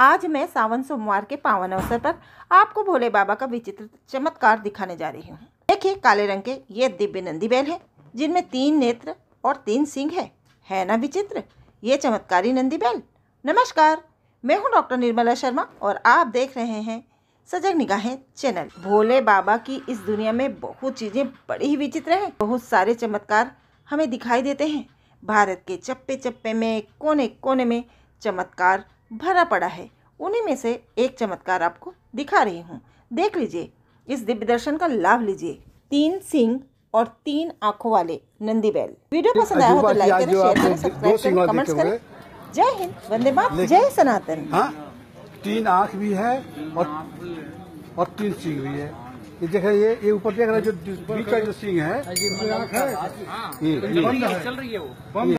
आज मैं सावन सोमवार के पावन अवसर पर आपको भोले बाबा का विचित्र चमत्कार दिखाने जा रही हूँ देखिए काले रंग के ये दिव्य नंदी बैल है जिनमें तीन नेत्र और तीन सिंह है है ना विचित्र ये चमत्कारी नंदी बैल नमस्कार मैं हूँ डॉक्टर निर्मला शर्मा और आप देख रहे हैं सजग निगाहें चैनल भोले बाबा की इस दुनिया में बहुत चीज़ें बड़ी ही विचित्र है बहुत सारे चमत्कार हमें दिखाई देते हैं भारत के चप्पे चप्पे में कोने कोने में चमत्कार भरा पड़ा है उन्हीं में से एक चमत्कार आपको दिखा रही हूँ देख लीजिए इस दिव्य दर्शन का लाभ लीजिए तीन सिंह और तीन आंखों वाले नंदी बैल वीडियो पसंद आया हो तो लाइक करें शेयर करें सब्सक्राइब करें कमेंट करें जय हिंद वंदे मात जय सनातन हाँ तीन आंख भी है और और तीन सिंह भी है ये देख रहे ये ये ऊपर देख रहे जो बीच का जो सिंह है, है। हाँ, ये, बंद है चल रही है वो बंद